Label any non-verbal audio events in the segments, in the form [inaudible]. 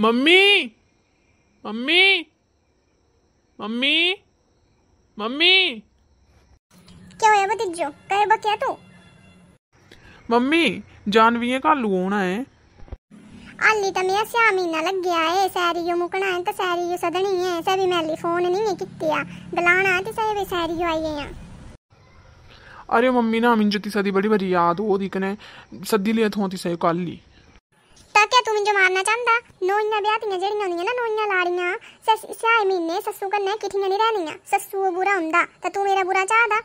mummy mummy mummy mummy क्या हुआ दिख जो कहे बा क्या तू मम्मी जानवीए का लूना है हाली तो मैं सिया महीना लग गया है सैरियो मुकना है तो सैरियो सदनी है सभी मैं हाली फोन नहीं है कितिया बुलाना तो सभी सैरियो आई है अरे मम्मी ना मिंजो ती सदी बड़ी बड़ी याद हो दी कने सदी लिया थों ती सही कॉल ली तो क्या तू मिंजो मारना चाहता ਨੋਈਆਂ ਵਿਆਹ ਤੀਆਂ ਜਿਹੜੀਆਂ ਹੁੰਦੀਆਂ ਨਾ ਨੋਈਆਂ ਲਾੜੀਆਂ ਸਿਆਏ ਮਹੀਨੇ ਸੱਸੂ ਕੰਨੇ ਕਿਠੀਆਂ ਨਹੀਂ ਰਹਿੰਦੀਆਂ ਸੱਸੂ ਬੁਰਾ ਹੁੰਦਾ ਤਾਂ ਤੂੰ ਮੇਰਾ ਬੁਰਾ ਚਾਹਦਾ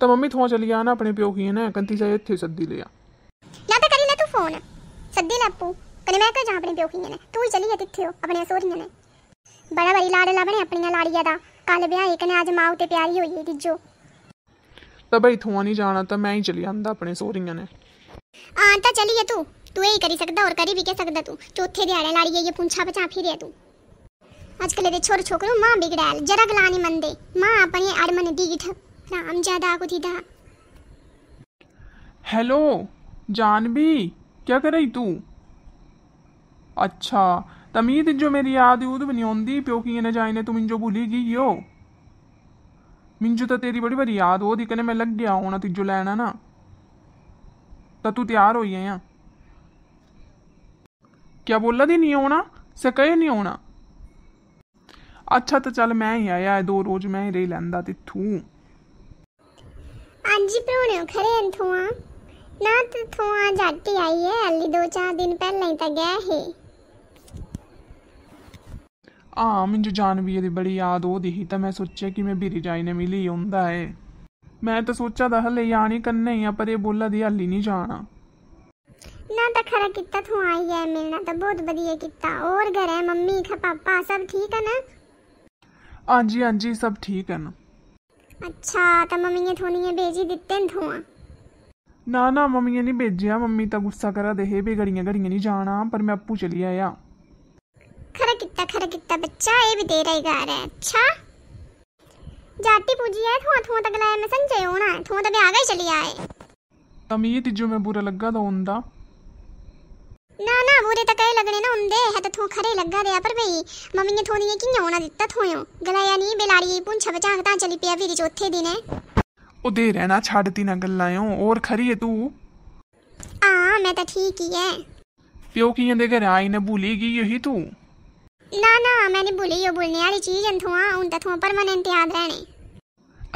ਤਾਂ ਮੰਮੀ ਥੋਂ ਚਲੀ ਆ ਨਾ ਆਪਣੇ ਪਿਓ ਕੀ ਨਾ ਕੰਤੀ ਜਾਏ ਇੱਥੇ ਸੱਦੀ ਲਿਆ ਨਾ ਤਾਂ ਕਰੀ ਨਾ ਤੂੰ ਫੋਨ ਸੱਦੀ ਲੱਪੂ ਕਨੇ ਮੈਂ ਕਹਾਂ ਆਪਣੇ ਪਿਓ ਕੀ ਨੇ ਤੂੰ ਹੀ ਚਲੀ ਆ ਤਿੱਥੇ ਹੋ ਆਪਣੇ ਸੋਰੀਆਂ ਨੇ ਬੜਾ ਬੜੀ ਲਾੜ ਲੱਭਣੇ ਆਪਣੀਆਂ ਲਾੜੀਆਂ ਦਾ ਕੱਲ ਵਿਆਹ ਇੱਕ ਨੇ ਅੱਜ ਮਾਂ ਉਤੇ ਪਿਆਰੀ ਹੋਈ ਏ ਤੀਜੋ ਤਾਂ ਬਈ ਥੋਂ ਨਹੀਂ ਜਾਣਾ ਤਾਂ ਮੈਂ ਹੀ ਚਲੀ ਜਾਂਦਾ ਆਪਣੇ ਸੋਰੀਆਂ ਨੇ ਆਂ ਤਾਂ ਚਲੀਏ ਤੂੰ तू यही करी सकदा और करी भी के सकदा तू चौथे दिहाड़े लाड़ी ये पूछा बचा फिर तू आजकल दे छोर छोकरो मां बिगड़ैल जरा गला नहीं मंदे मां अपने अड़मन दीठ राम ज्यादा कुथी दा हेलो जानवी क्या कर रही तू अच्छा तमीद जो मेरी याद यूद बनी आंदी प्यो की ने जाने तू मिंजो भूली गई हो मिंजो तो तेरी बड़ी बड़ी याद हो दी कने मैं लग गया होना तुझो लैना ना तो तू तैयार हो गया क्या बोला दी नहीं होना सकै नहीं होना अच्छा तो चल मैं ही आया दो रोज मैं ही रही लैंदा ते तू ਅੱਜ ਹੀ ਭਰੋਣਿਓ ਖਰੇ ਅੰਥੋਂ ਆ ਨਾ ਤੇ ਥੋਂ ਆ ਜੱਟ ਹੀ ਆਈ ਹੈ ਹਲੀ ਦੋ ਚਾਰ ਦਿਨ ਪਹਿਲਾਂ ਹੀ ਤਾਂ ਗਿਆ ਹੈ ਆ ਮੈਨੂੰ ਜਾਨਵੀਰ ਦੀ ਬੜੀ ਯਾਦ ਉਹ ਦੀ ਤਾਂ ਮੈਂ ਸੋਚਿਆ ਕਿ ਮੈਂ ਬੀਰੀ ਜਾਈ ਨੇ ਮਿਲੀ ਹੁੰਦਾ ਹੈ ਮੈਂ ਤਾਂ ਸੋਚਿਆ ਦਾ ਹਲੇ ਯਾਨੀ ਕੰਨੇ ਹੀ ਆ ਪਰ ਇਹ ਬੋਲਾ ਦੀ ਹਲੀ ਨਹੀਂ ਜਾਣਾ इन्ना तो खरा किता तू आई है मिलना तो बहुत बढ़िया किता और घर है मम्मी खा पापा सब ठीक है ना हाँ जी हाँ जी सब ठीक है ना अच्छा तो मम्मी ने थोड़ी ये भेजी दिते न थोआ ना ना मम्मी ने नहीं भेजा मम्मी तो गुस्सा करा दे हे भी घड़ियां घड़ियां नहीं जाना पर मैं अपू चली आया खरा किता खरा किता बच्चा ये भी तेरा ही घर है अच्छा जाटी पूजी है थोड़ा थोड़ा तक लाया मैं संजय होना है थोड़ा तक आगे चली आए तमीत जो मैं बुरा लगा था उनका ना ना बूरे तक लगने ना उंदे है तो थू खरे लगा दे पर भई मम्मी ने थोड़ी कि होना दित्ता थोयो गलाया नहीं बेलाड़ी पुंछ बचांग ता चली पिया वीरी चौथे दिन है ओ दे रहना छाड़ती ना गल्लायो और खरी है तू आ मैं तो ठीक ही है प्यो की दे घर आई ने भूली गई यही तू ना ना मैंने भूली यो भूलने वाली चीज अन थुआ उन तो थुआ परमानेंट याद रहने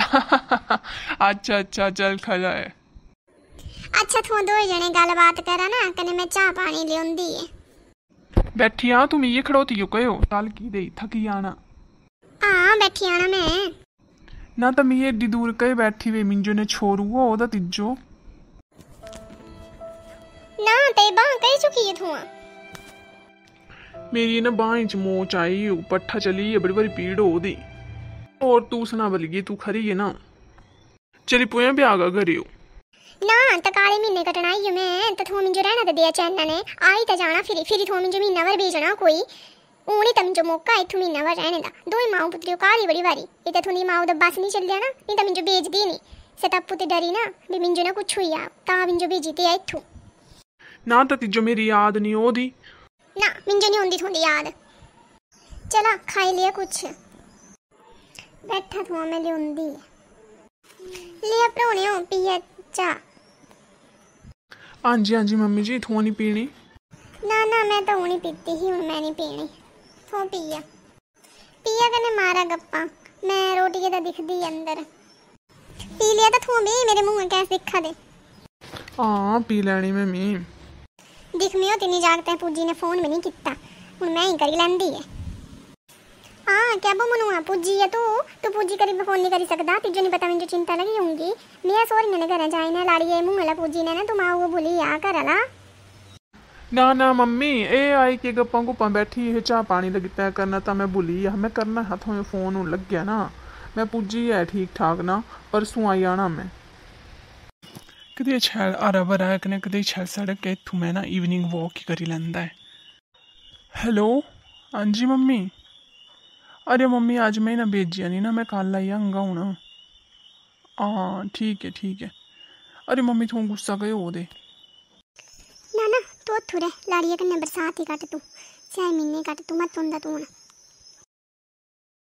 [laughs] अच्छा अच्छा चल खजा है अच्छा थों दो जने गल बात करा ना कने मैं चाह पानी ले आंदी है बैठी आ तुम ये खड़ोती हो कयो चल की दे थकी आना हां बैठी आना मैं ना तो मैं एडी दूर कहे बैठी वे मिंजो ने छोरू हो ओदा तिजो ना ते बा कह चुकी है थुआ मेरी ना बाएं च मोच आई पट्ठा चली है बड़ी बड़ी पीड़ हो दी और तू सुना बलगी तू खरी है ना चली पोया भी आगा घरे हो ना तो काले महीने कटना ही मैं तो थो मिंजो रहना तो दिया चैनल ने आई तो जाना फिर फिर थो मिंजो महीना भर भेजना कोई ऊनी तम जो मौका है थू महीना भर रहने का दो ही माओ पुत्रियों काली बड़ी बारी ये तो थोड़ी माओ दब्बा से नहीं चल दिया ना नहीं तो मिंजो भेज दी नहीं सतप पुते डरी ना भी मिंजो ना कुछ हुई आ ता मिंजो भेजी ते आई थू ना तो तिजो मेरी याद नहीं ओदी ना मिंजो नहीं होंदी थोड़ी याद चला खाई लिया कुछ बैठा थू मैं लिया लिया प्रोने हो पिया चा ਹਾਂਜੀ ਹਾਂਜੀ ਮੰਮੀ ਜੀ ਇਥੋਂ ਨਹੀਂ ਪੀਣੀ ਨਾ ਨਾ ਮੈਂ ਤਾਂ ਹੁਣੀ ਪੀਤੀ ਸੀ ਹੁਣ ਮੈਂ ਨਹੀਂ ਪੀਣੀ ਥੋਂ ਪੀਆ ਪੀਆ ਕਨੇ ਮਾਰਾ ਗੱਪਾਂ ਮੈਂ ਰੋਟੀ ਦਾ ਦਿਖਦੀ ਅੰਦਰ ਪੀ ਲਿਆ ਤਾਂ ਥੋਂ ਵੀ ਮੇਰੇ ਮੂੰਹ ਕੈਸ ਦਿਖਾ ਦੇ ਆ ਪੀ ਲੈਣੀ ਮੈਂ ਮੀ ਦਿਖ ਮਿਓ ਤਿੰਨੀ ਜਾਗਤੇ ਪੂਜੀ ਨੇ ਫੋਨ ਵੀ ਨਹੀਂ ਕੀਤਾ ਹੁਣ ਮੈਂ ਹੀ ਕਰੀ ਲੈਂਦੀ ਐ हाँ क्या बो मनुआ पूजी है तो तू पूजी करीब फोन नहीं करी सकता तीजो नहीं पता मुझे चिंता लगी होंगी मैं सो रही घर जाए ना लाड़ी है मुँह पूजी ने ना तुम आओ भूली आ कर अला ना ना मम्मी ए आई के गप्पा गुप्पा बैठी है चाह पानी लगी तय करना था मैं भूली हमें करना हाथों में फोन लग गया ना मैं पूजी है ठीक ठाक ना परसों आई आना मैं कदे शैल हरा भरा कने कदे शैल सड़क है इत्थू मैं ना इवनिंग वॉक ही करी लैंदा है हेलो हाँ जी मम्मी अरे मम्मी अज में ना भेजिया नहीं ना मैं कल आई आंगा हूं हां ठीक है ठीक है अरे मम्मी तू गुस्सा गए हो दे ना ना तो थोड़े लाड़िया कन्ने बरसात ही कट तू छह महीने कट तू मत होंदा तू ना